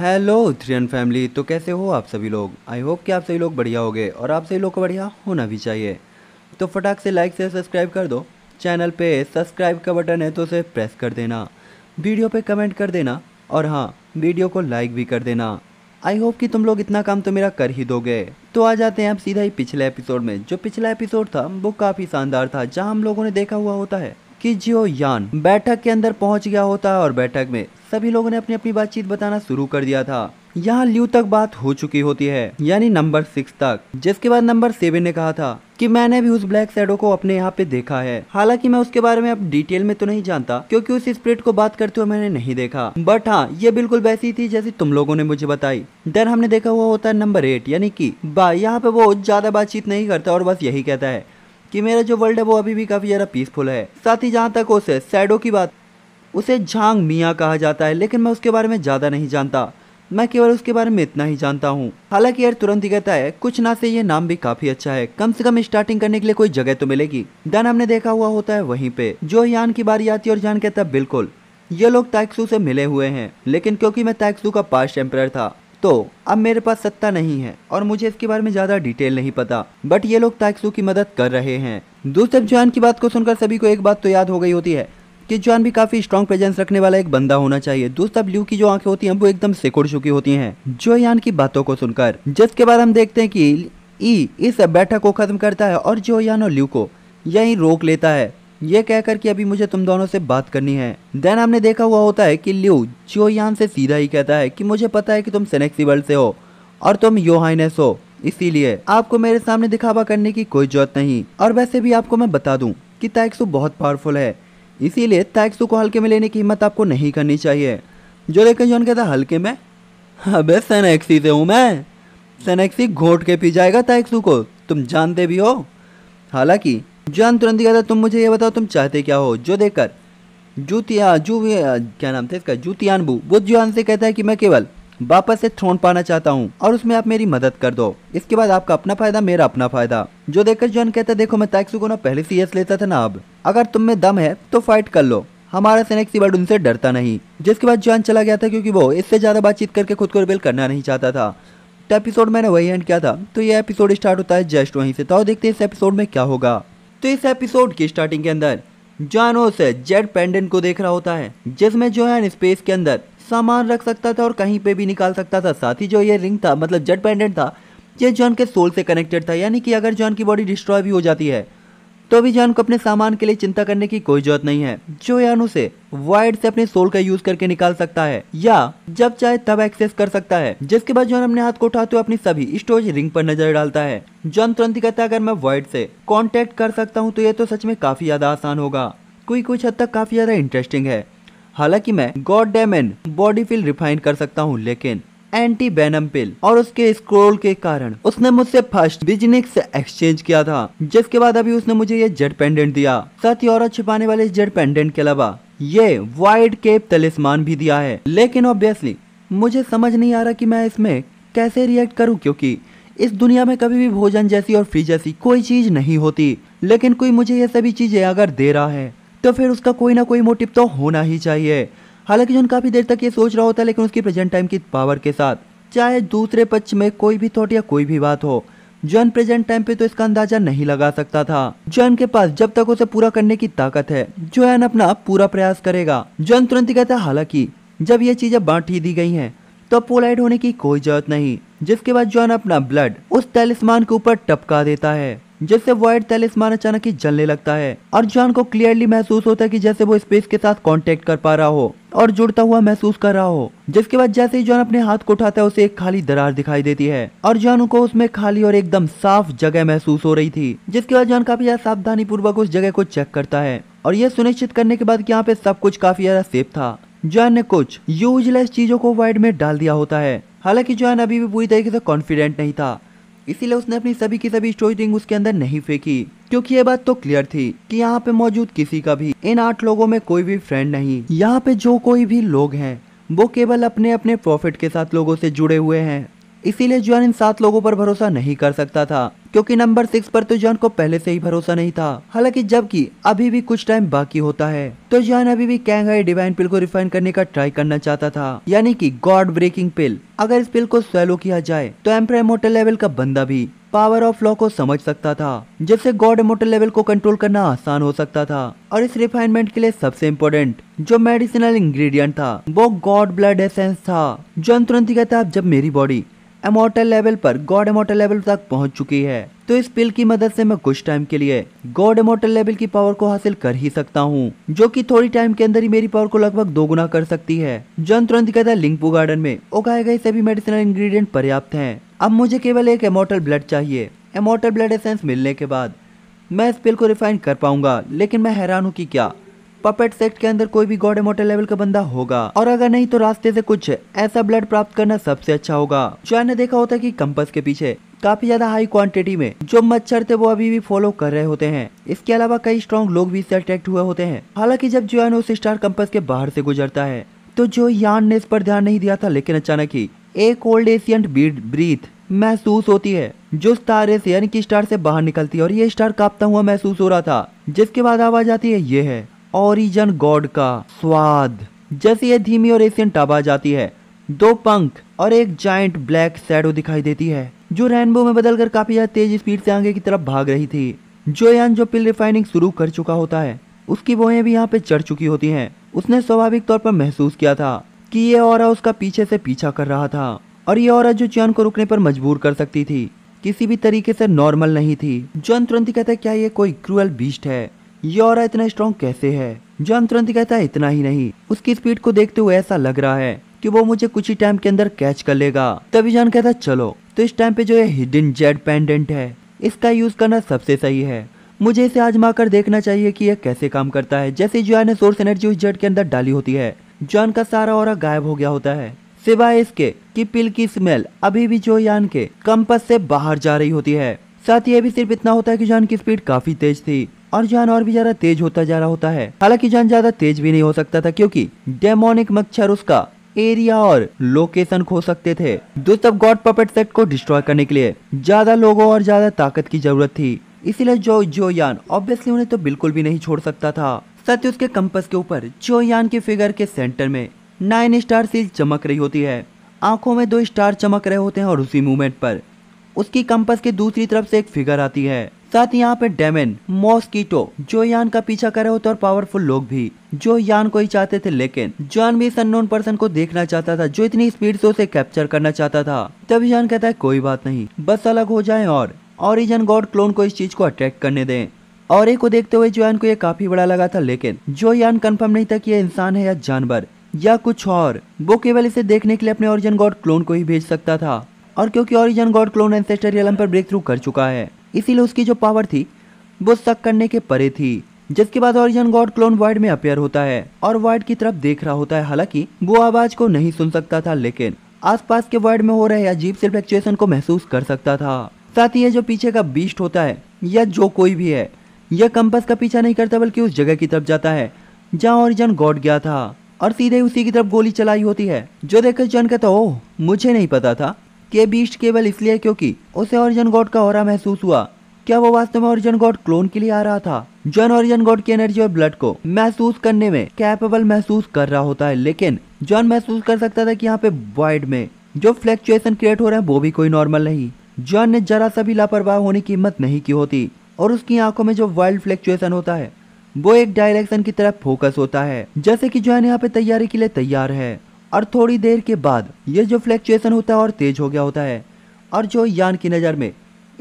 Hello थ्रियन family तो कैसे हो आप सभी लोग आई होप कि आप सभी लोग बढ़िया होगे और आप सभी लोग को बढ़िया होना भी चाहिए तो फटाक से लाइक से सब्सक्राइब कर दो चैनल पे सब्सक्राइब का बटन है तो उसे प्रेस कर देना वीडियो पे कमेंट कर देना और हाँ वीडियो को लाइक भी कर देना आई होप कि तुम लोग इतना काम तो मेरा कर ही दोगे तो आ जाते हैं आप सीधा ही पिछले एपिसोड में जो पिछला एपिसोड था वो काफ़ी शानदार था जहाँ हम लोगों ने देखा हुआ होता है कि जियो यान बैठक के अंदर पहुंच गया होता और बैठक में सभी लोगों ने अपनी अपनी बातचीत बताना शुरू कर दिया था यहाँ ल्यू तक बात हो चुकी होती है यानी नंबर सिक्स तक जिसके बाद नंबर सेवन ने कहा था कि मैंने भी उस ब्लैक सैडो को अपने यहाँ पे देखा है हालांकि मैं उसके बारे में अब डिटेल में तो नहीं जानता क्योंकि उस स्प्रिट को बात करते हुए मैंने नहीं देखा बट हाँ ये बिल्कुल वैसी थी जैसी तुम लोगों ने मुझे बताई देन हमने देखा हुआ होता है नंबर एट यानी की बा यहाँ पे वो ज्यादा बातचीत नहीं करता और बस यही कहता है कि मेरा जो वर्ल्ड है वो अभी भी काफ़ी ज़्यादा पीसफुल है साथ ही जहाँ तक उसे सैडो की बात उसे झांग मियाँ कहा जाता है लेकिन मैं उसके बारे में ज़्यादा नहीं जानता मैं केवल उसके बारे में इतना ही जानता हूँ हालांकि यार तुरंत ही कहता है कुछ ना से ये नाम भी काफी अच्छा है कम से कम स्टार्टिंग करने के लिए कोई जगह तो मिलेगी डन हमने देखा हुआ होता है वहीं पे जो यान की बारी आती है और जान कहता है बिल्कुल ये लोग टैक्सू से मिले हुए हैं लेकिन क्योंकि मैं टैक्सू का पास्ट एम्पायर था तो अब मेरे पास सत्ता नहीं है और मुझे इसके बारे में ज्यादा डिटेल नहीं पता बट ये लोग ताइक्सू की मदद कर रहे हैं दूसरे जॉन की बात को सुनकर सभी को एक बात तो याद हो गई होती है कि जॉन भी काफी स्ट्रॉन्ग प्रेजेंस रखने वाला एक बंदा होना चाहिए दोस्तों ल्यू की जो आंखें होती हैं वो एकदम सिकुड़ चुकी होती हैं जो यान की बातों को सुनकर जिसके बाद हम देखते हैं कि ई इस बैठक को खत्म करता है और जो यान और ल्यू को यही रोक लेता है ये कहकर कि अभी मुझे तुम दोनों से बात करनी है देन हमने देखा हुआ होता है कि ल्यू यान से सीधा ही कहता है कि मुझे पता है कि तुम सेनेक्सी वर्ल्ड से हो और तुम योहाइनेस हो इसीलिए आपको मेरे सामने दिखावा करने की कोई जरूरत नहीं और वैसे भी आपको मैं बता दूं कि ताइक्सु बहुत पावरफुल है इसीलिए ताइक्सु को हल्के में लेने की हिम्मत आपको नहीं करनी चाहिए जो लेकर जॉन कहता हल्के में अबे सेनेक्सी से हूँ मैं सेनेक्सी घोट के पी जाएगा ताइक्सु को तुम जानते भी हो हालांकि जान तुरंत ही कहता तुम मुझे ये बताओ तुम चाहते क्या हो जो देखकर जूतिया जू क्या नाम था इसका जूतियानबू वो जुआन से कहता है कि मैं केवल वापस से थ्रोन पाना चाहता हूँ और उसमें आप मेरी मदद कर दो इसके बाद आपका अपना फायदा मेरा अपना फायदा जो देखकर जॉन कहता है देखो मैं टैक्सी को ना पहले सीएस लेता था ना अब अगर तुम में दम है तो फाइट कर लो हमारा सेनेक्सी बर्ड उनसे डरता नहीं जिसके बाद जॉन चला गया था क्योंकि वो इससे ज़्यादा बातचीत करके खुद को रिबेल करना नहीं चाहता था तो एपिसोड मैंने वही एंड किया था तो ये एपिसोड स्टार्ट होता है जस्ट वहीं से तो देखते हैं इस एपिसोड में क्या होगा तो इस एपिसोड की स्टार्टिंग के अंदर जॉन जेड जेट पेंडेंट को देख रहा होता है जिसमें है स्पेस के अंदर सामान रख सकता था और कहीं पे भी निकाल सकता था साथ ही जो ये रिंग था मतलब जेड पेंडेंट था ये जॉन के सोल से कनेक्टेड था यानी कि अगर जॉन की बॉडी डिस्ट्रॉय भी हो जाती है तो अभी जान को अपने सामान के लिए चिंता करने की कोई जरूरत नहीं है जो यान उसे वाइड से अपने सोल का यूज करके निकाल सकता है या जब चाहे तब एक्सेस कर सकता है जिसके बाद जॉन अपने हाथ को उठाते हुए अपनी सभी स्टोरेज रिंग पर नजर डालता है जॉन तुरंत ही कहता है अगर मैं वाइड से कॉन्टेक्ट कर सकता हूँ तो ये तो सच में काफी ज्यादा आसान होगा कोई कुछ हद तक काफी ज्यादा इंटरेस्टिंग है हालांकि मैं god demon body feel refine कर सकता हूँ लेकिन एंटी बैनम पिल और उसके स्क्रोल के कारण उसने मुझसे फर्स्ट बिजनेस एक्सचेंज किया था जिसके बाद अभी उसने मुझे ये जेड पेंडेंट दिया साथ ही और छिपाने वाले जेड पेंडेंट के अलावा ये वाइड केप तलिस्मान भी दिया है लेकिन ऑब्वियसली मुझे समझ नहीं आ रहा कि मैं इसमें कैसे रिएक्ट करूं क्योंकि इस दुनिया में कभी भी भोजन जैसी और फ्री जैसी कोई चीज नहीं होती लेकिन कोई मुझे ये सभी चीजें अगर दे रहा है तो फिर उसका कोई ना कोई मोटिव तो होना ही चाहिए हालांकि जॉन काफी देर तक ये सोच रहा होता है लेकिन उसकी प्रेजेंट टाइम की पावर के साथ चाहे दूसरे पक्ष में कोई भी थॉट या कोई भी बात हो जॉन प्रेजेंट टाइम पे तो इसका अंदाजा नहीं लगा सकता था जॉन के पास जब तक उसे पूरा करने की ताकत है जॉन अपना पूरा प्रयास करेगा जॉन तुरंत ही कहता है हालांकि जब ये चीजें बांट ही दी गई हैं तो पोलाइट होने की कोई जरूरत नहीं जिसके बाद जॉन अपना ब्लड उस टेलिस्मान के ऊपर टपका देता है जिससे वाइट टेलिस्मान अचानक ही जलने लगता है और जॉन को क्लियरली महसूस होता है कि जैसे वो स्पेस के साथ कांटेक्ट कर पा रहा हो और जुड़ता हुआ महसूस कर रहा हो जिसके बाद जैसे ही जॉन अपने हाथ को उठाता है उसे एक खाली दरार दिखाई देती है और जॉन को उसमें खाली और एकदम साफ जगह महसूस हो रही थी जिसके बाद जॉन काफी ज्यादा सावधानी पूर्वक उस जगह को चेक करता है और यह सुनिश्चित करने के बाद यहाँ पे सब कुछ काफी ज्यादा सेफ था जॉन ने कुछ यूजलेस चीजों को वाइड में डाल दिया होता है हालांकि जॉन अभी भी पूरी तरीके से कॉन्फिडेंट नहीं था इसीलिए उसने अपनी सभी की सभी स्टोरी रिंग उसके अंदर नहीं फेंकी क्योंकि ये बात तो क्लियर थी कि यहाँ पे मौजूद किसी का भी इन आठ लोगों में कोई भी फ्रेंड नहीं यहाँ पे जो कोई भी लोग हैं वो केवल अपने अपने प्रॉफिट के साथ लोगों से जुड़े हुए हैं इसीलिए जॉन इन सात लोगों पर भरोसा नहीं कर सकता था क्योंकि नंबर सिक्स पर तो जॉन को पहले से ही भरोसा नहीं था हालांकि जबकि अभी भी कुछ टाइम बाकी होता है तो जॉन अभी भी कैंगाई डिवाइन पिल को रिफाइन करने का ट्राई करना चाहता था यानी कि गॉड ब्रेकिंग पिल अगर इस पिल को स्वेलो किया जाए तो एम्प्राइमोटल लेवल का बंदा भी पावर ऑफ लॉ को समझ सकता था जिससे गॉड इमोटल लेवल को कंट्रोल करना आसान हो सकता था और इस रिफाइनमेंट के लिए सबसे इम्पोर्टेंट जो मेडिसिनल इंग्रेडिएंट था वो गॉड ब्लड एसेंस था जो ही कहता जब मेरी बॉडी एमोटल लेवल पर गॉड एमोटल लेवल तक पहुंच चुकी है तो इस पिल की मदद से मैं कुछ टाइम के लिए गॉड एमोटल लेवल की पावर को हासिल कर ही सकता हूँ जो कि थोड़ी टाइम के अंदर ही मेरी पावर को लगभग दोगुना कर सकती है जन तुरंत कहता लिंकपू गार्डन में उगाए गए सभी मेडिसिनल इंग्रेडिएंट पर्याप्त हैं अब मुझे केवल एक एमोटल ब्लड चाहिए एमोटल ब्लड एसेंस मिलने के बाद मैं इस पिल को रिफाइन कर पाऊंगा लेकिन मैं हैरान हूँ कि क्या पपेट सेक्ट के अंदर कोई भी गॉड एमोटल लेवल का बंदा होगा और अगर नहीं तो रास्ते से कुछ ऐसा ब्लड प्राप्त करना सबसे अच्छा होगा चैन ने देखा होता है कंपस के पीछे काफी ज्यादा हाई क्वांटिटी में जो मच्छर थे वो अभी भी फॉलो कर रहे होते हैं इसके अलावा कई स्ट्रॉन्ग लोग भी इससे अट्रैक्ट हुए होते हैं हालांकि जब जुआन उस स्टार कंपस के बाहर से गुजरता है तो जो यान ने इस पर ध्यान नहीं दिया था लेकिन अचानक ही एक ओल्ड एशियंट ब्रीथ महसूस होती है जो स्टार से यानी कि स्टार से बाहर निकलती है और ये स्टार कांपता हुआ महसूस हो रहा था जिसके बाद आवाज आती है ये है ओरिजन गॉड का स्वाद जैसे ये धीमी और एशियंट आवाज आती है दो पंख और एक जाइंट ब्लैक शेडो दिखाई देती है जो रेनबो में बदलकर काफी ज्यादा तेज स्पीड से आगे की तरफ भाग रही थी जो यान जो पिल रिफाइनिंग शुरू कर चुका होता है उसकी बोए भी यहाँ पे चढ़ चुकी होती हैं उसने स्वाभाविक तौर पर महसूस किया था कि ये और उसका पीछे से पीछा कर रहा था और ये और जो चैन को रुकने पर मजबूर कर सकती थी किसी भी तरीके से नॉर्मल नहीं थी जॉन तुरंत ही कहता है क्या ये कोई क्रूअल बीस्ट है ये और इतना स्ट्रॉन्ग कैसे है जॉन तुरंत ही कहता है इतना ही नहीं उसकी स्पीड को देखते हुए ऐसा लग रहा है कि वो मुझे कुछ ही टाइम के अंदर कैच कर लेगा तभी जॉन कहता है चलो तो इस टाइम पे जो ये हिडन जेड पेंडेंट है इसका यूज करना सबसे सही है मुझे इसे आजमा कर देखना चाहिए की यह कैसे काम करता है जैसे जो ने सोर्स एनर्जी उस जेड के अंदर डाली होती है जॉन का सारा और गायब हो गया होता है सिवाय इसके कि पिल की स्मेल अभी भी जो यान के कंपस से बाहर जा रही होती है साथ ही ये भी सिर्फ इतना होता है कि जॉन की स्पीड काफी तेज थी और जान और भी ज्यादा तेज होता जा रहा होता है हालांकि जान ज्यादा तेज भी नहीं हो सकता था क्योंकि डेमोनिक मच्छर उसका एरिया और लोकेशन खो सकते थे दोस्त अब गॉड पपेट सेट को डिस्ट्रॉय करने के लिए ज्यादा लोगों और ज्यादा ताकत की जरूरत थी इसीलिए जो जो यान ऑब्वियसली उन्हें तो बिल्कुल भी नहीं छोड़ सकता था साथ ही उसके कंपस के ऊपर चोयान के फिगर के सेंटर में नाइन स्टार सील चमक रही होती है आंखों में दो स्टार चमक रहे होते हैं और उसी मूवमेंट पर उसकी कंपस के दूसरी तरफ से एक फिगर आती है साथ ही यहाँ पे डेमेन मॉस्कीटो जो यान का पीछा कर रहे होते और पावरफुल लोग भी जो यान को ही चाहते थे लेकिन जॉन भी इस अननोन पर्सन को देखना चाहता था जो इतनी स्पीड से उसे कैप्चर करना चाहता था तब यान कहता है कोई बात नहीं बस अलग हो जाए और ओरिजन गॉड क्लोन को इस चीज को अट्रैक्ट करने दें और एक को देखते हुए जोयान को यह काफी बड़ा लगा था लेकिन जोयान कंफर्म नहीं था कि यह इंसान है या जानवर या कुछ और वो केवल इसे देखने के लिए अपने ओरिजन गॉड क्लोन को ही भेज सकता था और क्योंकि origin god clone ancestor realm पर ब्रेक थ्रू कर चुका है इसीलिए उसकी जो पावर थी वो शक करने के परे थी जिसके बाद ओरिजन गॉड क्लोन वर्ड में अपेयर होता है और वर्ड की तरफ देख रहा होता है हालांकि वो आवाज को नहीं सुन सकता था लेकिन आसपास के वर्ड में हो रहे अजीब से फ्लैक्चुएशन को महसूस कर सकता था साथ ही ये जो पीछे का बीस्ट होता है या जो कोई भी है यह कंपास का पीछा नहीं करता बल्कि उस जगह की तरफ जाता है जहाँ जन गॉड गया था और सीधे उसी की तरफ गोली चलाई होती है जो देखकर जॉन कहता ओह मुझे नहीं पता था के बीस्ट केवल इसलिए क्योंकि उसे ऑरिजन गौट का और महसूस हुआ क्या वो वास्तव में ऑरिजन गॉड क्लोन के लिए आ रहा था जॉन ऑरिजन गॉड की एनर्जी और ब्लड को महसूस करने में कैपेबल महसूस कर रहा होता है लेकिन जॉन महसूस कर सकता था कि यहाँ पे वाइड में जो फ्लैक्चुएशन क्रिएट हो रहा है वो भी कोई नॉर्मल नहीं जॉन ने जरा सा भी लापरवाह होने की हिम्मत नहीं की होती और उसकी आंखों में जो वाइल्ड फ्लैक्चुएशन होता है वो एक डायरेक्शन की तरफ फोकस होता है जैसे कि है यहाँ पे तैयारी के लिए तैयार है और थोड़ी देर के बाद ये जो फ्लैक्चुएशन होता है और तेज हो गया होता है और जो यान की नज़र में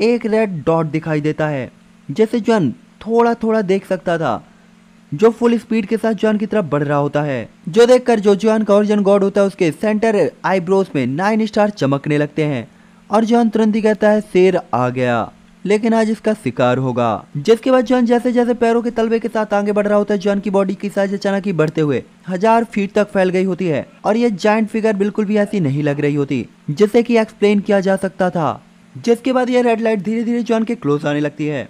एक रेड डॉट दिखाई देता है जैसे जॉन थोड़ा थोड़ा देख सकता था जो फुल स्पीड के साथ जॉन की तरफ बढ़ रहा होता है जो देखकर जो जॉन का ओरिजन गॉड होता है उसके सेंटर आईब्रोज में नाइन स्टार चमकने लगते हैं और जॉन तुरंत ही कहता है शेर आ गया लेकिन आज इसका शिकार होगा जिसके बाद जॉन जैसे जैसे पैरों के तलबे के साथ आगे बढ़ रहा होता है जॉन की बॉडी की साइज अचानक ही बढ़ते हुए हजार फीट तक फैल गई होती है और यह जॉइंट फिगर बिल्कुल भी ऐसी नहीं लग रही होती जिसे की एक्सप्लेन किया जा सकता था जिसके बाद यह रेड लाइट धीरे धीरे जॉन के क्लोज आने लगती है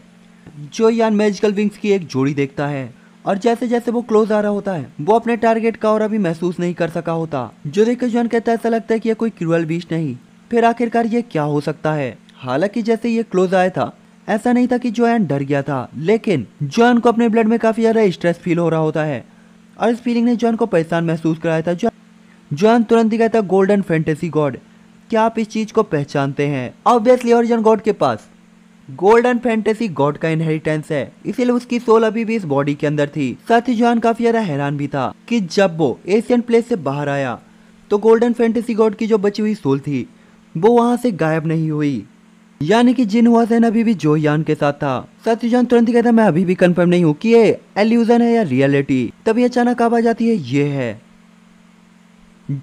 जो यान मेजिकल विंग्स की एक जोड़ी देखता है और जैसे जैसे वो क्लोज आ रहा होता है वो अपने टारगेट का और अभी महसूस नहीं कर सका होता जो देखकर जॉन कहता है ऐसा लगता है कि यह कोई क्रूअल बीच नहीं फिर आखिरकार ये क्या हो सकता है हालांकि जैसे ये क्लोज आया था ऐसा नहीं था कि जोयन डर गया था लेकिन जॉन को अपने ब्लड में काफ़ी ज़्यादा स्ट्रेस फील हो रहा होता है और इस फीलिंग ने जॉन को परेशान महसूस कराया था जॉन तुरंत ही गया था गोल्डन फैंटेसी गॉड क्या आप इस चीज़ को पहचानते हैं ऑब्वियसली ऑरिजन गॉड के पास गोल्डन फैंटेसी गॉड का इनहेरिटेंस है इसीलिए उसकी सोल अभी भी इस बॉडी के अंदर थी साथ ही जॉन काफी ज्यादा हैरान भी था कि जब वो एशियन प्लेस से बाहर आया तो गोल्डन फैंटेसी गॉड की जो बची हुई सोल थी वो वहां से गायब नहीं हुई यानी कि जिन हुआ सेन अभी भी जो यान के साथ था सत्यजान तुरंत ही कहता मैं अभी भी कंफर्म नहीं हूँ कि ये एल्यूजन है या रियलिटी तभी अचानक आवाज आती है ये है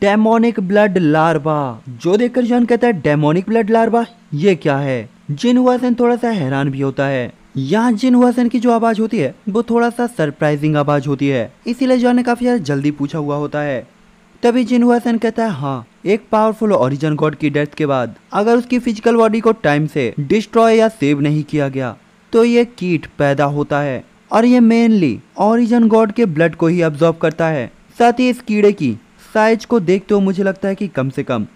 डेमोनिक ब्लड लार्वा जो देखकर जॉन कहता है डेमोनिक ब्लड लार्वा ये क्या है जिन हुआ सेन थोड़ा सा हैरान भी होता है यहाँ जिन हुआ सेन की जो आवाज होती है वो थोड़ा सा सरप्राइजिंग आवाज होती है इसीलिए जॉन ने काफी जल्दी पूछा हुआ होता है तभी जिनहुआ सन कहता है हाँ एक पावरफुल ओरिजन गॉड की डेथ के बाद अगर उसकी फिजिकल बॉडी को टाइम से डिस्ट्रॉय या सेव नहीं किया गया तो ये कीट पैदा होता है और ये मेनली ओरिजन गॉड के ब्लड को ही ऑब्जॉर्व करता है साथ ही इस कीड़े की साइज को देखते हुए मुझे लगता है कि कम से कम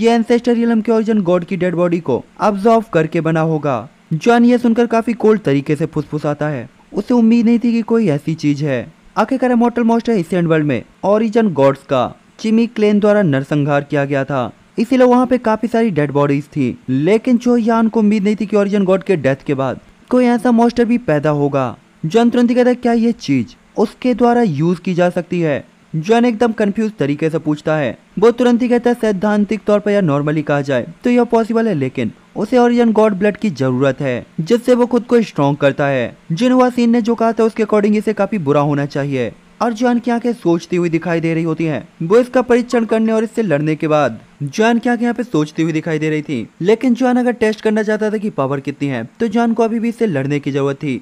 ये एंसेस्टरियलम के ओरिजन गॉड की डेड बॉडी को ऑब्जॉर्व करके बना होगा जॉन ये सुनकर काफी कोल्ड तरीके से फुसफुसाता है उसे उम्मीद नहीं थी कि कोई ऐसी चीज है आखिरकार मोटल मोस्टर एशियन वर्ल्ड में ओरिजन गॉड्स का जिमी क्लेन द्वारा नरसंहार किया गया था इसीलिए वहाँ पे काफी सारी डेड बॉडीज थी लेकिन जो यहाँ को उम्मीद नहीं थी कि ओरिजन गॉड के डेथ के बाद कोई ऐसा मॉस्टर भी पैदा होगा जो तुरंत कहता है क्या ये चीज उसके द्वारा यूज की जा सकती है जॉन एकदम कंफ्यूज तरीके से पूछता है वो तुरंत ही कहता है सैद्धांतिक तौर पर या नॉर्मली कहा जाए तो यह पॉसिबल है लेकिन उसे ओरिजन गॉड ब्लड की जरूरत है जिससे वो खुद को स्ट्रॉन्ग करता है जिन सीन ने जो कहा था उसके अकॉर्डिंग इसे काफी बुरा होना चाहिए अर्जुन की आंखें सोचती हुई दिखाई दे रही होती हैं। वो इसका परीक्षण करने और इससे लड़ने के बाद जॉन की आंखें यहाँ पे सोचती हुई दिखाई दे रही थी लेकिन जॉन अगर टेस्ट करना चाहता था कि पावर कितनी है तो जॉन को अभी भी इससे लड़ने की जरूरत थी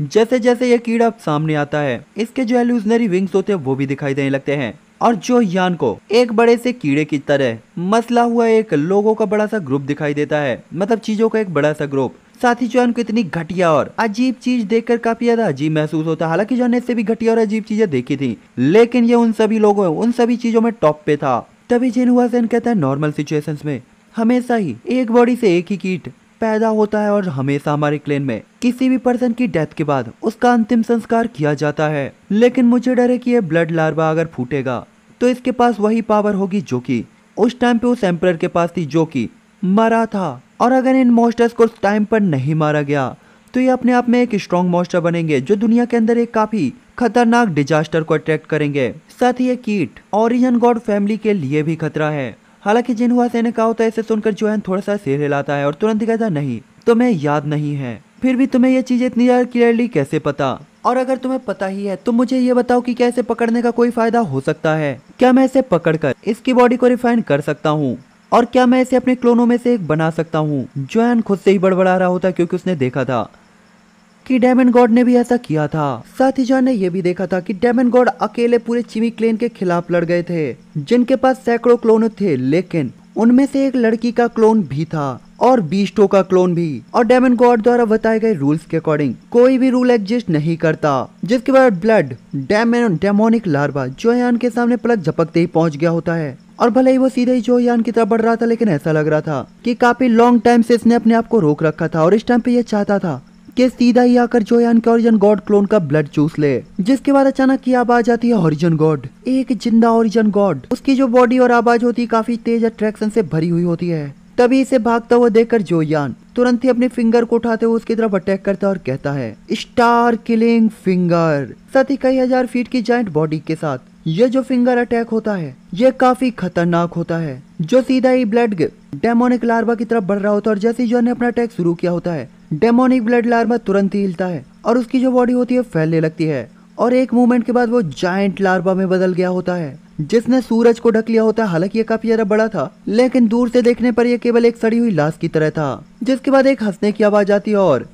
जैसे जैसे ये कीड़ा सामने आता है इसके जो एल्यूजनरी विंग्स होते हैं वो भी दिखाई देने लगते हैं और जो यान को एक बड़े से कीड़े की तरह मसला हुआ एक लोगों का बड़ा सा ग्रुप दिखाई देता है मतलब चीजों का एक बड़ा सा ग्रुप साथ ही जॉन को इतनी घटिया और अजीब चीज देखकर काफी ज्यादा अजीब महसूस होता है हालांकि जॉन ने इससे भी घटिया और अजीब चीजें देखी थी लेकिन ये उन सभी लोगों उन सभी चीजों में टॉप पे था तभी जेन हुआ जेन कहता है नॉर्मल सिचुएशन में हमेशा ही एक बॉडी से एक ही कीट पैदा होता है और हमेशा हमारे क्लेन में किसी भी पर्सन की डेथ के बाद उसका अंतिम संस्कार किया जाता है लेकिन मुझे डर है कि यह ब्लड लार्वा अगर फूटेगा तो इसके पास वही पावर होगी जो कि उस टाइम पे उस एम्पर के पास थी जो कि मरा था और अगर इन मोस्टर्स को टाइम पर नहीं मारा गया तो ये अपने आप में एक स्ट्रॉन्ग मोस्टर बनेंगे जो दुनिया के अंदर एक काफ़ी खतरनाक डिजास्टर को अट्रैक्ट करेंगे साथ ही ये कीट ओरिजन गॉड फैमिली के लिए भी खतरा है हालांकि जिन हुआ से कहा होता है इसे सुनकर जो थोड़ा सा सिर हिलाता है और तुरंत कहता नहीं तुम्हें याद नहीं है फिर भी तुम्हें ये चीजें इतनी ज्यादा क्लियरली कैसे पता और अगर तुम्हें पता ही है तो मुझे ये बताओ कि क्या इसे पकड़ने का कोई फायदा हो सकता है क्या मैं इसे पकड़कर इसकी बॉडी को रिफाइन कर सकता हूँ और क्या मैं इसे अपने क्लोनों में से एक बना सकता हूँ जॉयन खुद से ही बड़बड़ा रहा होता क्योंकि उसने देखा था कि डायमंड गॉड ने भी ऐसा किया था साथ ही जॉन ने यह भी देखा था कि डायमंड गॉड अकेले पूरे चिमी क्लेन के खिलाफ लड़ गए थे जिनके पास सैकड़ों क्लोन थे लेकिन उनमें से एक लड़की का क्लोन भी था और बीस्टो का क्लोन भी और डायमंड गॉड द्वारा बताए गए रूल्स के अकॉर्डिंग कोई भी रूल एग्जिस्ट नहीं करता जिसके बाद ब्लड डेमोनिक लार्वा जोयान के सामने पलक झपकते ही पहुंच गया होता है और भले ही वो सीधे ही जो यान की तरफ बढ़ रहा था लेकिन ऐसा लग रहा था कि काफी लॉन्ग टाइम से इसने अपने आप को रोक रखा था और इस टाइम पे ये चाहता था कि सीधा ही आकर जोयान के ओरिजन गॉड क्लोन का ब्लड चूस ले जिसके बाद अचानक की आवाज आती है ओरिजन गॉड एक जिंदा ओरिजन गॉड उसकी जो बॉडी और आवाज होती है काफी तेज अट्रैक्शन से भरी हुई होती है तभी इसे भागता हुआ देखकर जो यान तुरंत ही अपने फिंगर को उठाते हुए उसकी तरफ अटैक करता है और कहता है स्टार किलिंग फिंगर साथ ही कई हजार फीट की जाइंट बॉडी के साथ ये जो फिंगर अटैक होता है ये काफी खतरनाक होता है जो सीधा ही ब्लड डेमोनिक लार्वा की तरफ बढ़ रहा होता है और जैसे ही जो ने अपना अटैक शुरू किया होता है डेमोनिक ब्लड लार्वा तुरंत ही हिलता है और उसकी जो बॉडी होती है फैलने लगती है और एक मूवमेंट के बाद वो जायंट लार्वा में बदल गया होता है जिसने सूरज को ढक लिया होता है हालांकि ये काफी ज्यादा बड़ा था लेकिन दूर से देखने पर यह केवल एक सड़ी हुई लाश की तरह था जिसके बाद एक हंसने की आवाज आती है और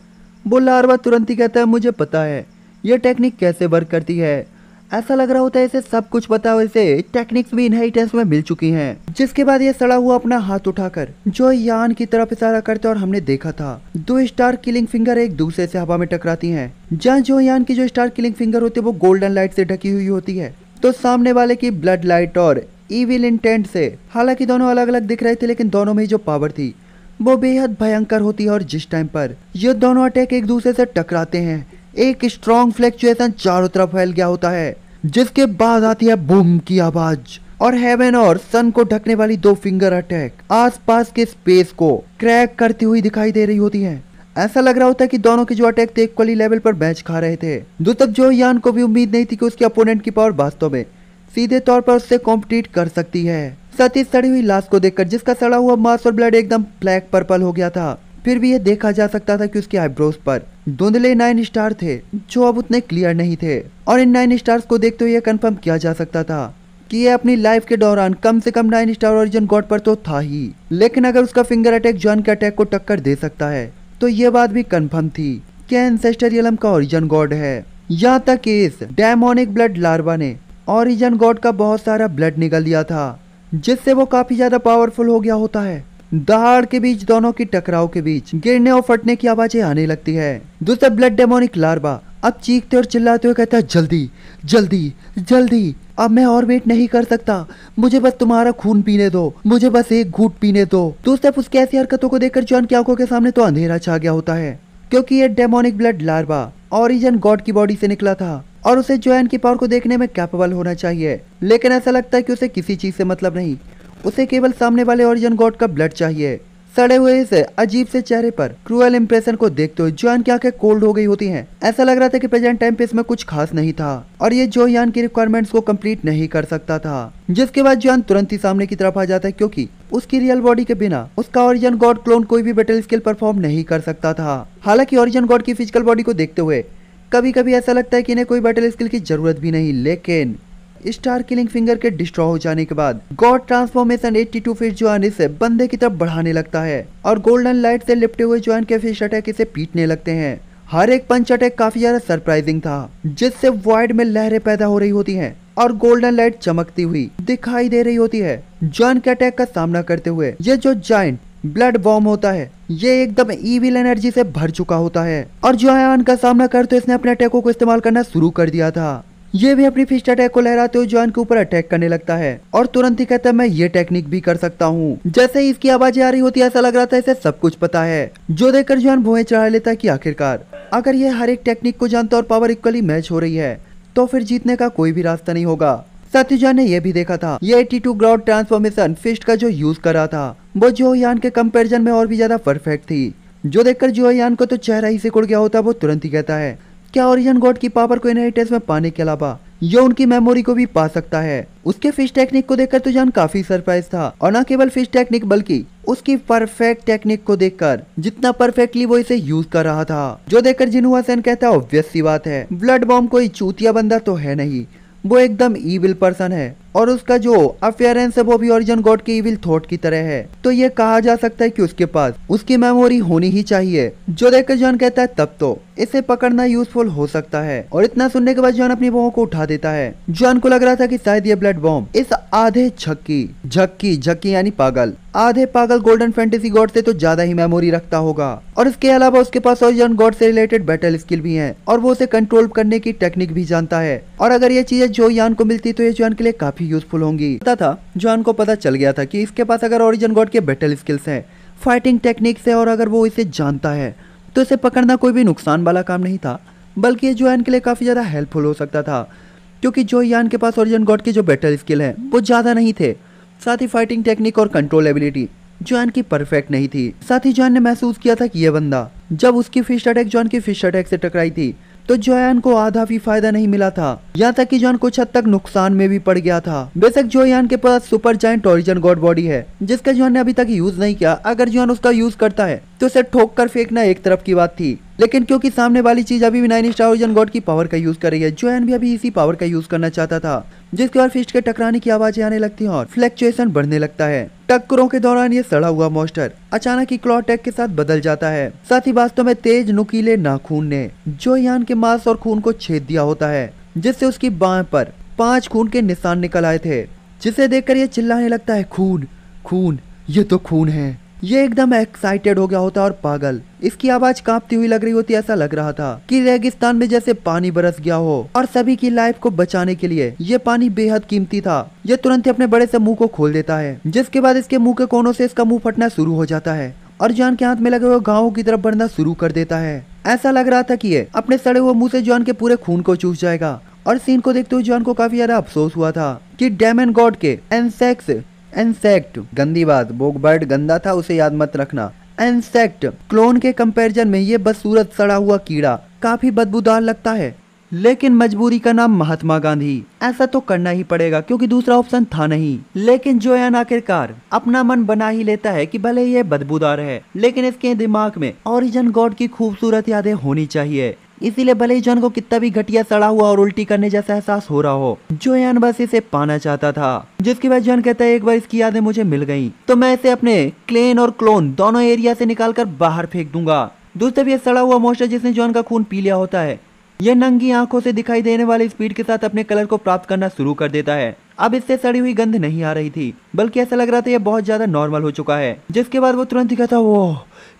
वो लार्वा तुरंत ही कहता है मुझे पता है यह टेक्निक कैसे वर्क करती है ऐसा लग रहा होता है इसे सब कुछ बताओ इसे टेक्निक्स भी इन्हें टेस्ट में मिल चुकी हैं जिसके बाद ये सड़ा हुआ अपना हाथ उठाकर जो यान की तरफ इशारा करते और हमने देखा था दो स्टार किलिंग फिंगर एक दूसरे से हवा में टकराती हैं जहाँ जो यान की जो स्टार किलिंग फिंगर होती है वो गोल्डन लाइट से ढकी हुई होती है तो सामने वाले की ब्लड लाइट और इविल इंटेंट से हालांकि दोनों अलग अलग दिख रहे थे लेकिन दोनों में जो पावर थी वो बेहद भयंकर होती है और जिस टाइम पर ये दोनों अटैक एक दूसरे से टकराते हैं एक स्ट्रॉन्ग फ्लैक्चुएशन चारों तरफ फैल गया होता है जिसके बाद आती है बूम की आवाज और हेवन और सन को ढकने वाली दो फिंगर अटैक आसपास के स्पेस को क्रैक करती हुई दिखाई दे रही होती है ऐसा लग रहा होता है कि दोनों के जो अटैक थे इक्वली लेवल पर मैच खा रहे थे दो तक जो यान को भी उम्मीद नहीं थी कि उसके अपोनेंट की पावर वास्तव में सीधे तौर पर उससे कॉम्पिटिट कर सकती है साथ ही सड़ी हुई लाश को देखकर जिसका सड़ा हुआ मास और ब्लड एकदम ब्लैक पर्पल हो गया था फिर भी यह देखा जा सकता था कि उसके आईब्रोज पर धुंधले नाइन स्टार थे जो अब उतने क्लियर नहीं थे और इन नाइन स्टार्स को देखते हुए यह कंफर्म किया जा सकता था कि यह अपनी लाइफ के दौरान कम से कम नाइन स्टार ओरिजिन गॉड पर तो था ही लेकिन अगर उसका फिंगर अटैक जॉन के अटैक को टक्कर दे सकता है तो ये बात भी कन्फर्म थी कि का ओरिजन गॉड है यहाँ तक इस डेमोनिक ब्लड लार्वा ने ओरिजन गॉड का बहुत सारा ब्लड निकल लिया था जिससे वो काफी ज्यादा पावरफुल हो गया होता है दहाड़ के बीच दोनों की टकराव के बीच गिरने और फटने की आवाजें आने लगती है दूसरा ब्लड डेमोनिक लार्वा अब चीखते और चिल्लाते हुए कहता है जल्दी जल्दी जल्दी अब मैं और वेट नहीं कर सकता मुझे बस तुम्हारा खून पीने दो मुझे बस एक घूट पीने दो दूसरा उसके ऐसी हरकतों को देखकर जॉन की आंखों के सामने तो अंधेरा छा गया होता है क्योंकि ये demonic blood larva origin god की बॉडी से निकला था और उसे जोन की पावर को देखने में कैपेबल होना चाहिए लेकिन ऐसा लगता है कि उसे किसी चीज से मतलब नहीं उसे केवल सामने वाले ओरिजन गॉड का ब्लड चाहिए सड़े हुए इस अजीब से चेहरे पर क्रूअल इम्प्रेशन को देखते हुए जोयान की आंखें कोल्ड हो गई होती हैं। ऐसा लग रहा था कि प्रेजेंट टाइम पे इसमें कुछ खास नहीं था और ये जो यान की रिक्वायरमेंट्स को कंप्लीट नहीं कर सकता था जिसके बाद जोयान तुरंत ही सामने की तरफ आ जाता है क्योंकि उसकी रियल बॉडी के बिना उसका ओरिजन गॉड क्लोन कोई भी बेटल स्किल परफॉर्म नहीं कर सकता था हालांकि ओरिजन गॉड की फिजिकल बॉडी को देखते हुए कभी कभी ऐसा लगता है कि इन्हें कोई बैटल स्किल की जरूरत भी नहीं लेकिन स्टार किलिंग फिंगर के डिस्ट्रॉय हो जाने के बाद गॉड ट्रांसफॉर्मेशन 82 फीट जो इसे बंदे की तरफ बढ़ाने लगता है और गोल्डन लाइट से लिपटे हुए ज्वाइन के फिश अटैक इसे पीटने लगते हैं हर एक पंच अटैक काफी ज्यादा सरप्राइजिंग था जिससे वाइड में लहरें पैदा हो रही होती हैं और गोल्डन लाइट चमकती हुई दिखाई दे रही होती है जॉन के अटैक का सामना करते हुए ये जो जॉइंट ब्लड बॉम्ब होता है ये एकदम ईविल एनर्जी से भर चुका होता है और जॉन का सामना करते इसने अपने अटैकों को इस्तेमाल करना शुरू कर दिया था ये भी अपनी फिस्ट अटैक को लहराते हुए जॉन के ऊपर अटैक करने लगता है और तुरंत ही कहता है मैं ये टेक्निक भी कर सकता हूँ जैसे इसकी आवाज आ रही होती है ऐसा लग रहा था इसे सब कुछ पता है जो देखकर जॉन भोए चढ़ा लेता है की आखिरकार अगर ये हर एक टेक्निक को जानता और पावर इक्वली मैच हो रही है तो फिर जीतने का कोई भी रास्ता नहीं होगा जॉन ने यह भी देखा था ये eighty two ground transformation fist का जो यूज कर रहा था वो जो यान के कंपैरिजन में और भी ज्यादा परफेक्ट थी जो देखकर जो यान को तो चेहरा ही कुड़ गया होता वो तुरंत ही कहता है क्या ओरिजन गॉड की पावर को इनहेरिटेंस में पाने के अलावा यह उनकी मेमोरी को भी पा सकता है उसके फिश टेक्निक को देखकर तो जान काफी सरप्राइज था और न केवल फिश टेक्निक बल्कि उसकी परफेक्ट टेक्निक को देखकर जितना परफेक्टली वो इसे यूज कर रहा था जो देखकर जिनुआ सेन कहता है ऑब्वियस सी बात है ब्लड बॉम्ब कोई चूतिया बंदा तो है नहीं वो एकदम ईविल पर्सन है और उसका जो अफेयरेंस है वो भी ओरिजन गॉड के इविल थॉट की तरह है तो ये कहा जा सकता है कि उसके पास उसकी मेमोरी होनी ही चाहिए जो देखकर जॉन कहता है तब तो इसे पकड़ना यूजफुल हो सकता है और इतना सुनने के बाद जॉन अपनी बहु को उठा देता है जॉन को लग रहा था कि शायद ये ब्लड बॉम्ब इस आधे छक्की झक्की झक्की यानी पागल आधे पागल गोल्डन फैंटेसी गॉड से तो ज्यादा ही मेमोरी रखता होगा और इसके अलावा उसके पास ओरिजन गॉड से रिलेटेड बैटल स्किल भी है और वो उसे कंट्रोल करने की टेक्निक भी जानता है और अगर ये चीजें जो यान को मिलती तो ये जॉन के लिए काफी काफी यूजफुल होंगी पता था जॉन को पता चल गया था कि इसके पास अगर ओरिजिन गॉड के बैटल स्किल्स है फाइटिंग टेक्निक्स है और अगर वो इसे जानता है तो इसे पकड़ना कोई भी नुकसान वाला काम नहीं था बल्कि ये जोयान के लिए काफ़ी ज़्यादा हेल्पफुल हो सकता था क्योंकि जो यान के पास ओरिजन गॉड के जो बैटल स्किल है वो ज़्यादा नहीं थे साथ ही फाइटिंग टेक्निक और कंट्रोल एबिलिटी जॉन की परफेक्ट नहीं थी साथ ही जॉन ने महसूस किया था कि यह बंदा जब उसकी फिश अटैक जॉन की फिश अटैक से टकराई थी तो जोयान को आधा भी फायदा नहीं मिला था यहाँ तक कि जोन कुछ हद तक नुकसान में भी पड़ गया था बेशक जोयान के पास super giant origin god body है जिसका जोन ने अभी तक यूज नहीं किया अगर जोन उसका यूज करता है तो उसे ठोक कर फेंकना एक तरफ की बात थी लेकिन क्योंकि सामने वाली चीज अभी भी नाइन स्टार ओरिजन गॉड की पावर का यूज कर रही है जोएन भी अभी इसी पावर का यूज करना चाहता था जिसके और फिस्ट के टकराने की आवाजें आने लगती हैं और फ्लैक्चुएशन बढ़ने लगता है टक्करों के दौरान ये सड़ा हुआ मॉस्टर अचानक ही क्लॉटैक के साथ बदल जाता है साथ ही वास्तव में तेज नुकीले नाखून ने जो यान के मांस और खून को छेद दिया होता है जिससे उसकी बाह पर पांच खून के निशान निकल आए थे जिसे देखकर ये चिल्लाने लगता है खून खून ये तो खून है ये एकदम एक्साइटेड हो गया होता और पागल इसकी आवाज कांपती हुई लग रही होती ऐसा लग रहा था कि रेगिस्तान में जैसे पानी बरस गया हो और सभी की लाइफ को बचाने के लिए ये पानी बेहद कीमती था ये तुरंत ही अपने बड़े से मुंह को खोल देता है जिसके बाद इसके मुंह के कोनों से इसका मुंह फटना शुरू हो जाता है और जॉन के हाथ में लगे हुए गाँव की तरफ बढ़ना शुरू कर देता है ऐसा लग रहा था की ये अपने सड़े हुए मुँह से जॉन के पूरे खून को चूस जाएगा और सीन को देखते हुए जॉन को काफी ज्यादा अफसोस हुआ था कि डेमन गॉड के एनसेक्स इंसेक्ट गंदी बात बोग बर्ड गंदा था उसे याद मत रखना इंसेक्ट क्लोन के कंपैरिजन में ये बदसूरत सड़ा हुआ कीड़ा काफी बदबूदार लगता है लेकिन मजबूरी का नाम महात्मा गांधी ऐसा तो करना ही पड़ेगा क्योंकि दूसरा ऑप्शन था नहीं लेकिन जोयान आखिरकार अपना मन बना ही लेता है कि भले ये बदबूदार है लेकिन इसके दिमाग में ओरिजिन गॉड की खूबसूरत यादें होनी चाहिए इसीलिए भले ही जॉन को कितना भी घटिया सड़ा हुआ और उल्टी करने जैसा एहसास हो रहा हो जो एन बस इसे पाना चाहता था जिसके बाद जॉन कहता है एक बार इसकी यादें मुझे मिल गई तो मैं इसे अपने क्लेन और क्लोन दोनों एरिया से निकालकर बाहर फेंक दूंगा दोस्तों यह सड़ा हुआ मोस्टर जिसने जॉन का खून पी लिया होता है यह नंगी आंखों से दिखाई देने वाली स्पीड के साथ अपने कलर को प्राप्त करना शुरू कर देता है अब इससे सड़ी हुई गंध नहीं आ रही थी बल्कि ऐसा लग रहा था यह बहुत ज्यादा नॉर्मल हो चुका है जिसके बाद वो तुरंत ही कहता वो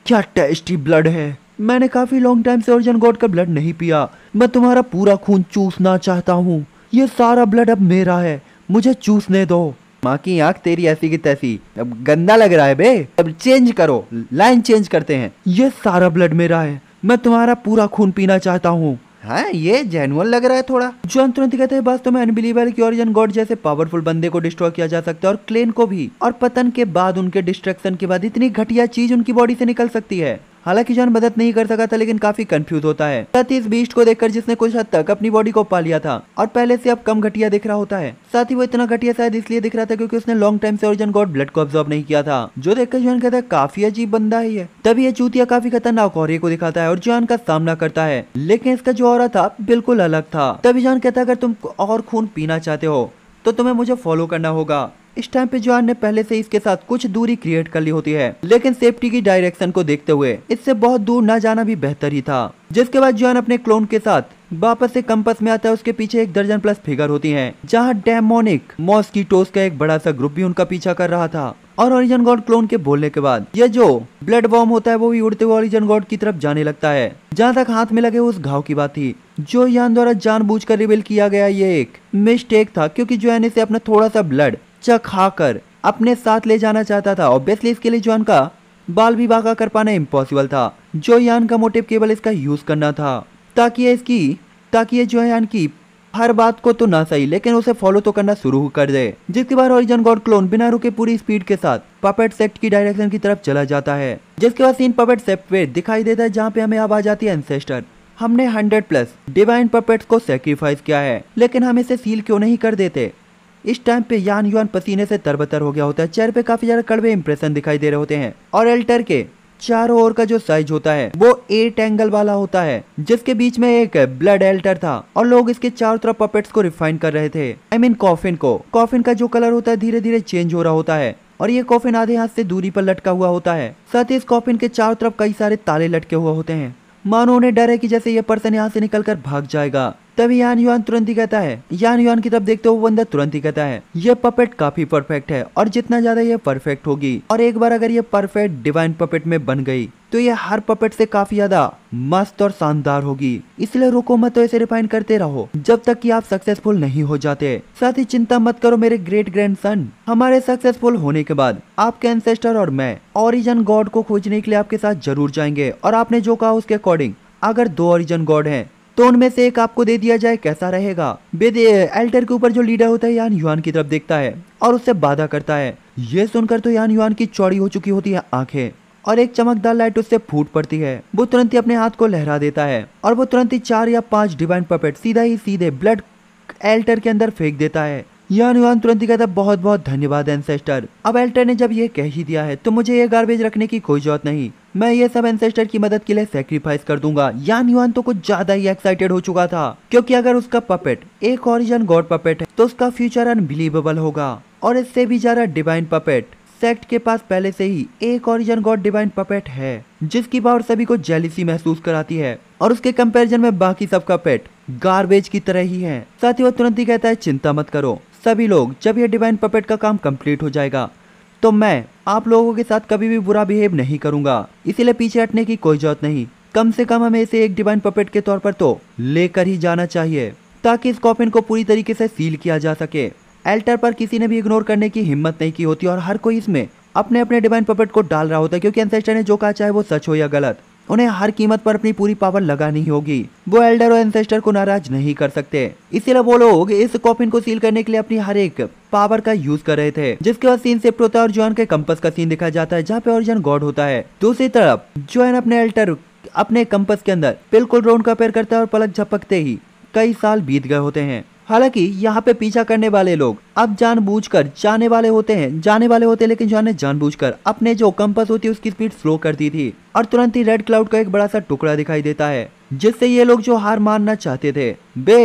क्या टेस्टी ब्लड है मैंने काफी लॉन्ग टाइम से अर्जुन गॉड का ब्लड नहीं पिया मैं तुम्हारा पूरा खून चूसना चाहता हूँ ये सारा ब्लड अब मेरा है मुझे चूसने दो माँ की आंख तेरी ऐसी की तैसी अब गंदा लग रहा है बे अब चेंज करो लाइन चेंज करते हैं ये सारा ब्लड मेरा है मैं तुम्हारा पूरा खून पीना चाहता हूँ हाँ ये जेनुअल लग रहा है थोड़ा जो अंतरंत कहते हैं बस तुम्हें अनबिलीवर की ओरिजन गॉड जैसे पावरफुल बंदे को डिस्ट्रॉय किया जा सकता है और क्लेन को भी और पतन के बाद उनके डिस्ट्रक्शन के बाद इतनी घटिया चीज उनकी बॉडी से निकल सकती है हालांकि जॉन मदद नहीं कर सका था लेकिन काफी कंफ्यूज होता है साथ ही इस बीस्ट को देखकर जिसने कुछ हद तक अपनी बॉडी को पा लिया था और पहले से अब कम घटिया दिख रहा होता है साथ ही वो इतना घटिया शायद इसलिए दिख रहा था क्योंकि उसने लॉन्ग टाइम से ओरिजन गॉड ब्लड को ऑब्जॉर्व नहीं किया था जो देखकर जॉन कहता है काफी अजीब बंदा ही है तभी यह चूतिया काफी खतरनाक और को दिखाता है और जॉन का सामना करता है लेकिन इसका जो और था बिल्कुल अलग था तभी जॉन कहता अगर तुम और खून पीना चाहते हो तो तुम्हें मुझे फॉलो करना होगा इस टाइम पे जॉन ने पहले से इसके साथ कुछ दूरी क्रिएट कर ली होती है लेकिन सेफ्टी की डायरेक्शन को देखते हुए इससे बहुत दूर ना जाना भी बेहतर ही था जिसके बाद जॉन अपने क्लोन के साथ वापस से कंपस में आता है उसके पीछे एक दर्जन प्लस फिगर होती हैं जहां डेमोनिक मॉस्किटोस का एक बड़ा सा ग्रुप भी उनका पीछा कर रहा था और ओरिजन गॉड क्लोन के बोलने के बाद ये जो ब्लड वॉर्म होता है वो भी उड़ते हुए ओरिजन गॉड की तरफ जाने लगता है जहाँ तक हाथ में लगे उस घाव की बात थी जो यान द्वारा जानबूझकर रिवील किया गया ये एक मिस्टेक था क्योंकि जो इसे अपना थोड़ा सा ब्लड बच्चा खाकर अपने साथ ले जाना चाहता था ऑब्वियसली इसके लिए जॉन का बाल विवाह का कर पाना इम्पॉसिबल था जो यान का मोटिव केवल इसका यूज करना था ताकि ये इसकी ताकि ये जो यान की हर बात को तो ना सही लेकिन उसे फॉलो तो करना शुरू कर दे जिसके बाद ओरिजन गॉड क्लोन बिना रुके पूरी स्पीड के साथ पपेट सेट की डायरेक्शन की तरफ चला जाता है जिसके बाद सीन पपेट सेफ्टवेयर दिखाई देता है जहाँ पे हमें आवाज आती है एंसेस्टर हमने हंड्रेड प्लस डिवाइन पपेट्स को सेक्रीफाइस किया है लेकिन हम इसे सील क्यों नहीं कर देते इस टाइम पे यान युआन पसीने से तरबतर हो गया होता है चेहरे पे काफी ज्यादा कड़वे इंप्रेशन दिखाई दे रहे होते हैं और एल्टर के चारों ओर का जो साइज होता है वो एट एंगल वाला होता है जिसके बीच में एक ब्लड एल्टर था और लोग इसके चारों तरफ पपेट्स को रिफाइन कर रहे थे आई मीन कॉफिन को कॉफिन का जो कलर होता है धीरे धीरे चेंज हो रहा होता है और ये कॉफिन आधे हाथ से दूरी पर लटका हुआ होता है साथ ही इस कॉफिन के चारों तरफ कई सारे ताले लटके हुए होते हैं मानो उन्हें डर है कि जैसे ये पर्सन यहाँ से निकलकर भाग जाएगा तभी यान युआन तुरंत ही कहता है यान युआन की तब देखते हुए बंदा तुरंत ही कहता है यह पपेट काफी परफेक्ट है और जितना ज्यादा यह परफेक्ट होगी और एक बार अगर यह परफेक्ट डिवाइन पपेट में बन गई तो यह हर पपेट से काफी ज्यादा मस्त और शानदार होगी इसलिए रुको मत तो इसे रिफाइन करते रहो जब तक कि आप सक्सेसफुल नहीं हो जाते साथ ही चिंता मत करो मेरे ग्रेट ग्रैंड सन हमारे सक्सेसफुल होने के बाद आपके एंसेस्टर और मैं ओरिजन गॉड को खोजने के लिए आपके साथ जरूर जाएंगे और आपने जो कहा उसके अकॉर्डिंग अगर दो ओरिजन गॉड हैं तो उनमें से एक आपको दे दिया जाए कैसा रहेगा एल्टर के ऊपर जो लीडर होता है यान युआन की तरफ देखता है और उससे बाधा करता है ये सुनकर तो यान युआन की चौड़ी हो चुकी होती है आंखें और एक चमकदार लाइट उससे फूट पड़ती है वो तुरंत ही अपने हाथ को लहरा देता है और वो तुरंत ही चार या पांच डिवाइन पपेट सीधा ही सीधे ब्लड एल्टर के अंदर फेंक देता है यान युआन तुरंत ही कहता बहुत बहुत धन्यवाद एनसेस्टर अब एल्टर ने जब ये कह ही दिया है तो मुझे ये गार्बेज रखने की कोई जरूरत नहीं मैं ये सब एंसेस्टर की मदद के लिए सेक्रीफाइस कर दूंगा यान युआन तो कुछ ज्यादा ही एक्साइटेड हो चुका था क्योंकि अगर उसका पपेट एक ओरिजन गॉड पपेट है तो उसका फ्यूचर अनबिलीवेबल होगा और इससे भी ज्यादा डिवाइन पपेट सेक्ट के पास पहले से ही एक ओरिजन गॉड डिवाइन पपेट है जिसकी पावर सभी को जेलिसी महसूस कराती है और उसके कंपैरिजन में बाकी सबका पेट गार्बेज की तरह ही है साथ ही वो तुरंत ही कहता है चिंता मत करो सभी लोग जब यह डिवाइन पपेट का काम कंप्लीट हो जाएगा तो मैं आप लोगों के साथ कभी भी बुरा बिहेव नहीं करूंगा इसीलिए पीछे हटने की कोई जरूरत नहीं कम से कम हमें इसे एक डिवाइन पपेट के तौर पर तो लेकर ही जाना चाहिए ताकि इस कॉफिन को पूरी तरीके से सील किया जा सके एल्टर पर किसी ने भी इग्नोर करने की हिम्मत नहीं की होती और हर कोई इसमें अपने अपने डिवाइन पपेट को डाल रहा होता है क्योंकि एंसेस्टर ने जो कहा चाहे वो सच हो या गलत उन्हें हर कीमत पर अपनी पूरी पावर लगानी होगी वो एल्डर और एंसेस्टर को नाराज नहीं कर सकते इसीलिए वो लोग इस कॉफिन को सील करने के लिए अपनी हर एक पावर का यूज कर रहे थे जिसके बाद सीन से प्रोता और जॉन के कंपस का सीन दिखाया जाता है जहाँ पे ऑर्जन गॉड होता है दूसरी तरफ जॉन अपने एल्टर अपने कंपस के अंदर बिल्कुल ड्रोन का पेयर करता है और पलक झपकते ही कई साल बीत गए होते हैं हालांकि यहाँ पे पीछा करने वाले लोग अब जानबूझकर जाने वाले होते हैं जाने वाले होते हैं लेकिन जॉन ने जानबूझकर अपने जो कंपस होती है उसकी स्पीड स्लो कर दी थी और तुरंत ही रेड क्लाउड का एक बड़ा सा टुकड़ा दिखाई देता है जिससे ये लोग जो हार मानना चाहते थे बे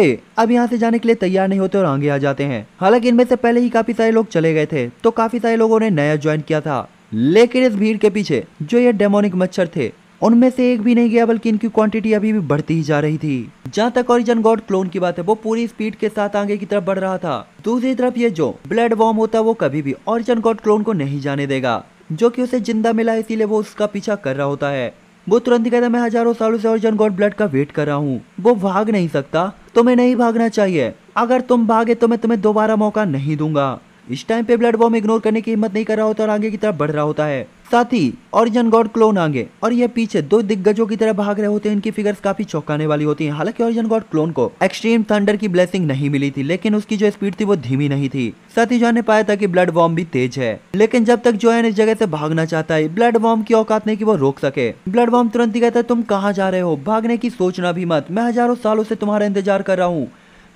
अब यहाँ से जाने के लिए तैयार नहीं होते और आगे आ जाते हैं हालांकि इनमें से पहले ही काफी सारे लोग चले गए थे तो काफी सारे लोगों ने नया ज्वाइन किया था लेकिन इस भीड़ के पीछे जो ये डेमोनिक मच्छर थे उनमें से एक भी नहीं गया बल्कि इनकी क्वांटिटी अभी भी बढ़ती ही जा रही थी जहाँ तक ओरिजन गॉड क्लोन की बात है वो पूरी स्पीड के साथ आगे की तरफ बढ़ रहा था दूसरी तरफ ये जो ब्लड वॉर्म होता है वो कभी भी ओरिजन गॉड क्लोन को नहीं जाने देगा जो की उसे जिंदा मिला इसीलिए वो उसका पीछा कर रहा होता है वो तुरंत कहता मैं हजारों सालों से ओरिजन गॉड ब्लड का वेट कर रहा हूँ वो भाग नहीं सकता तुम्हें नहीं भागना चाहिए अगर तुम भागे तो मैं तुम्हें दोबारा मौका नहीं दूंगा इस टाइम पे ब्लड बॉम्ब इग्नोर करने की हिम्मत नहीं कर रहा होता और आगे की तरफ बढ़ रहा होता है साथ ही ऑरिजन गॉड क्लोन आगे और ये पीछे दो दिग्गजों की तरह भाग रहे होते हैं इनकी फिगर्स काफी चौंकाने वाली होती हैं हालांकि ऑरिजन गॉड क्लोन को एक्सट्रीम थंडर की ब्लेसिंग नहीं मिली थी लेकिन उसकी जो स्पीड थी वो धीमी नहीं थी साथ ही जाने पाया था कि ब्लड बॉम्ब भी तेज है लेकिन जब तक जोयन इस जगह से भागना चाहता है ब्लड बॉम्ब की औकात नहीं की वो रोक सके ब्लड बॉम्ब तुरंत ही कहता है तुम कहाँ जा रहे हो भागने की सोचना भी मत मैं हजारों सालों से तुम्हारा इंतजार कर रहा हूँ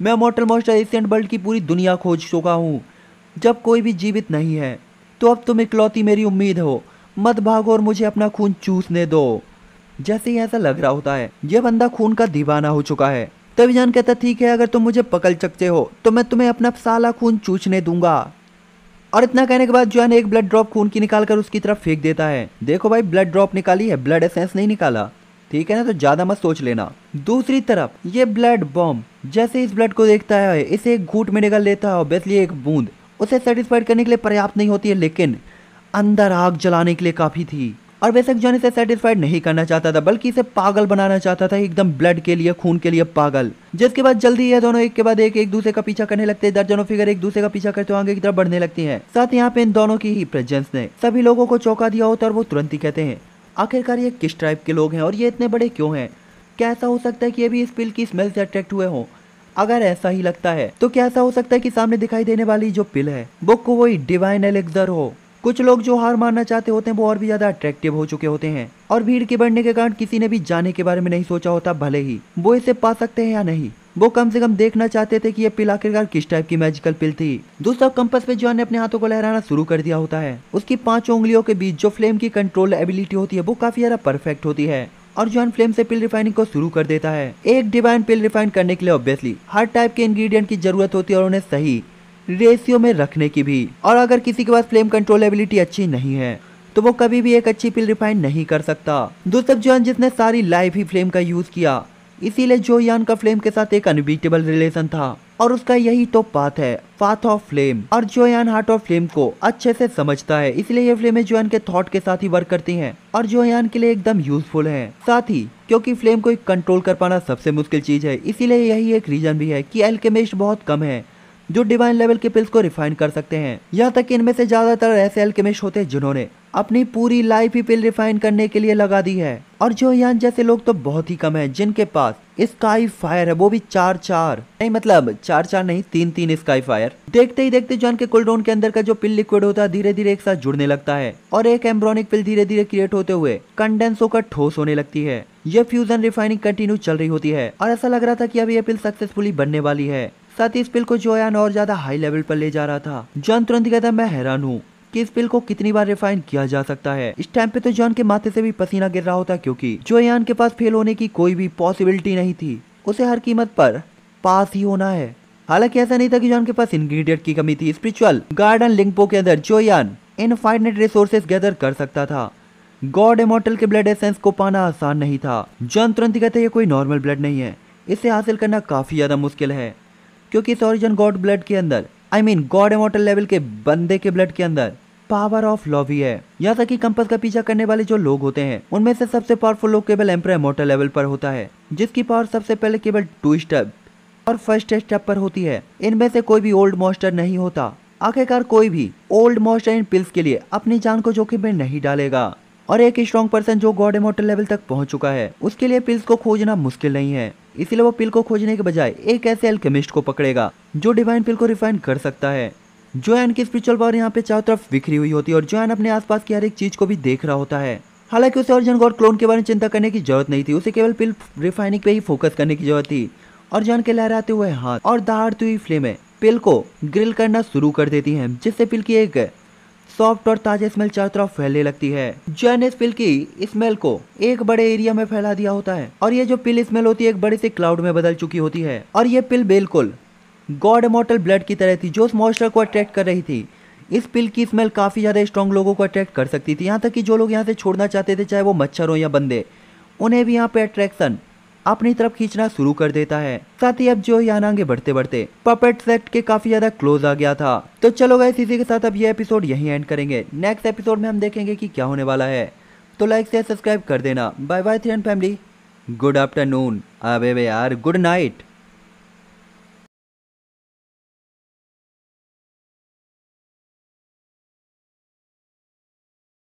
मैं मोटल मोस्टर एशियन वर्ल्ड की पूरी दुनिया खोज चुका हूँ जब कोई भी जीवित नहीं है तो अब तुम इकलौती मेरी उम्मीद हो मत भागो और मुझे अपना खून चूसने दो जैसे ही ऐसा लग रहा होता है यह बंदा खून का दीवाना हो चुका है तभी जान कहता ठीक है अगर तुम मुझे पकड़ सकते हो तो मैं तुम्हें अपना साला खून चूसने दूंगा और इतना कहने के बाद जॉन एक ब्लड ड्रॉप खून की निकाल कर उसकी तरफ फेंक देता है देखो भाई ब्लड ड्रॉप निकाली है ब्लड एसेंस नहीं निकाला ठीक है ना तो ज्यादा मत सोच लेना दूसरी तरफ ये ब्लड बॉम्ब जैसे इस ब्लड को देखता है इसे एक घूट में निकल लेता है बेसली एक बूंद उसे सेटिस्फाइड करने के लिए पर्याप्त नहीं होती है लेकिन अंदर आग जलाने के लिए काफ़ी थी और बेशक जॉन इसे सेटिस्फाइड नहीं करना चाहता था बल्कि इसे पागल बनाना चाहता था एकदम ब्लड के लिए खून के लिए पागल जिसके बाद जल्दी यह दोनों एक के बाद एक एक दूसरे का पीछा करने लगते हैं दर्जनों फिगर एक दूसरे का पीछा करते हुए आगे की तरफ बढ़ने लगती है साथ यहाँ पे इन दोनों की ही प्रेजेंस ने सभी लोगों को चौका दिया होता और वो तुरंत ही कहते हैं आखिरकार ये किस टाइप के लोग हैं और ये इतने बड़े क्यों हैं कैसा हो सकता है कि ये भी इस पिल की स्मेल से अट्रैक्ट हुए हों अगर ऐसा ही लगता है तो क्या ऐसा हो सकता है कि सामने दिखाई देने वाली जो पिल है वो कोई डिवाइन एलेक्सर हो कुछ लोग जो हार मानना चाहते होते हैं वो और भी ज्यादा अट्रैक्टिव हो चुके होते हैं और भीड़ के बढ़ने के कारण किसी ने भी जाने के बारे में नहीं सोचा होता भले ही वो इसे पा सकते हैं या नहीं वो कम से कम देखना चाहते थे कि ये पिल आखिरकार किस टाइप की मैजिकल पिल थी दोस्तों कंपस पे जॉन ने अपने हाथों को लहराना शुरू कर दिया होता है उसकी पांच उंगलियों के बीच जो फ्लेम की कंट्रोल एबिलिटी होती है वो काफी ज्यादा परफेक्ट होती है और जॉन फ्लेम से पिल रिफाइनिंग को शुरू कर देता है एक डिवाइन पिल रिफाइन करने के लिए ऑब्वियसली हर टाइप के इंग्रेडिएंट की जरूरत होती है और उन्हें सही रेशियो में रखने की भी और अगर किसी के पास फ्लेम कंट्रोलेबिलिटी अच्छी नहीं है तो वो कभी भी एक अच्छी पिल रिफाइन नहीं कर सकता दोस्तों जॉन जिसने सारी लाइफ ही फ्लेम का यूज किया इसीलिए जो यान का फ्लेम के साथ एक अनबीटेबल रिलेशन था और उसका यही तो पाथ है पाथ ऑफ फ्लेम और जोयान हार्ट ऑफ फ्लेम को अच्छे से समझता है इसलिए ये फ्लेमें जोयान के थॉट के साथ ही वर्क करती हैं और जोयान के लिए एकदम यूजफुल हैं साथ ही क्योंकि फ्लेम को कंट्रोल कर पाना सबसे मुश्किल चीज है इसीलिए यही एक रीजन भी है की एल्केमिस्ट बहुत कम है जो डिवाइन लेवल के पिल्स को रिफाइन कर सकते हैं यहाँ तक इनमें से ज्यादातर ऐसे एल्केमिस्ट होते हैं जिन्होंने अपनी पूरी लाइफ ही पिल रिफाइन करने के लिए लगा दी है और जो यहाँ जैसे लोग तो बहुत ही कम है जिनके पास स्काई फायर है वो भी चार चार नहीं मतलब चार चार नहीं तीन तीन स्काई फायर देखते ही देखते जॉन के कुलडोन के अंदर का जो पिल लिक्विड होता है धीरे धीरे एक साथ जुड़ने लगता है और एक एम्ब्रोनिक पिल धीरे धीरे क्रिएट होते हुए कंडेंस होकर ठोस होने लगती है यह फ्यूजन रिफाइनिंग कंटिन्यू चल रही होती है और ऐसा लग रहा था कि अब यह पिल सक्सेसफुली बनने वाली है साथ ही इस बिल को जोयान और ज्यादा हाई लेवल पर ले जा रहा था जॉन तुरंत कहता मैं हैरान हूँ कि इस बिल को कितनी बार रिफाइन किया जा सकता है इस टाइम पे तो जॉन के माथे से भी पसीना गिर रहा होता क्योंकि जोयान के पास फेल होने की कोई भी पॉसिबिलिटी नहीं थी उसे हर कीमत पर पास ही होना है हालांकि ऐसा नहीं था कि जॉन के पास इंग्रेडिएंट की कमी थी स्पिरिचुअल गार्डन लिंकपो के अंदर जोयान इनफाइनेट रिसोर्सेज गैदर कर सकता था गॉड इमोटल के ब्लड एसेंस को पाना आसान नहीं था जॉन तुरंत कहते ये कोई नॉर्मल ब्लड नहीं है इसे हासिल करना काफी ज्यादा मुश्किल है क्योंकि इस ओरिजन गॉड ब्लड के अंदर I mean god immortal level के बंदे के ब्लड के अंदर पावर ऑफ लॉवी है यहाँ तक कि कंपस का पीछा करने वाले जो लोग होते हैं उनमें से सबसे पावरफुल लोग केवल एम्प्रो मोटर लेवल पर होता है जिसकी पावर सबसे पहले केवल टू स्टेप और फर्स्ट स्टेप पर होती है इनमें से कोई भी ओल्ड मॉस्टर नहीं होता आखिरकार कोई भी ओल्ड मॉस्टर इन पिल्स के लिए अपनी जान को जोखिम में नहीं डालेगा और एक स्ट्रॉन्ग पर्सन जो गॉड इमोटल लेवल तक पहुंच चुका है उसके लिए पिल्स को खोजना मुश्किल नहीं है इसलिए वो पिल को खोजने के बजाय एक ऐसे एल्केमिस्ट को पकड़ेगा जो डिवाइन पिल को रिफाइन कर सकता है जोएन की स्पिरिचुअल पावर यहाँ पे चारों तरफ बिखरी हुई होती है और एन अपने आसपास की हर एक चीज को भी देख रहा होता है हालांकि उसे ऑरिजन गॉड क्लोन के बारे में चिंता करने की जरूरत नहीं थी उसे केवल पिल रिफाइनिंग पे ही फोकस करने की जरूरत थी और जान के लहराते हुए हाथ और दहाड़ती हुई फ्लेमें पिल को ग्रिल करना शुरू कर देती हैं जिससे पिल की एक सॉफ्ट और ताजे स्मेल चारों तरफ फैलने लगती है जैन इस पिल की स्मेल को एक बड़े एरिया में फैला दिया होता है और ये जो पिल स्मेल होती है एक बड़े से क्लाउड में बदल चुकी होती है और ये पिल बिल्कुल गॉड मॉटल ब्लड की तरह थी जो उस मॉस्टर को अट्रैक्ट कर रही थी इस पिल की स्मेल काफ़ी ज़्यादा स्ट्रॉन्ग लोगों को अट्रैक्ट कर सकती थी यहाँ तक कि जो लोग यहाँ से छोड़ना चाहते थे चाहे वो मच्छर हो या बंदे उन्हें भी यहाँ पे अट्रैक्शन अपनी तरफ खींचना शुरू कर देता है साथ ही अब जो यहाँ आगे बढ़ते बढ़ते पपेट सेट के काफी ज्यादा क्लोज आ गया था तो चलो गए इसी के साथ अब ये एपिसोड यहीं एंड करेंगे नेक्स्ट एपिसोड में हम देखेंगे कि क्या होने वाला है तो लाइक से सब्सक्राइब कर देना bye bye three family good afternoon अब यार गुड नाइट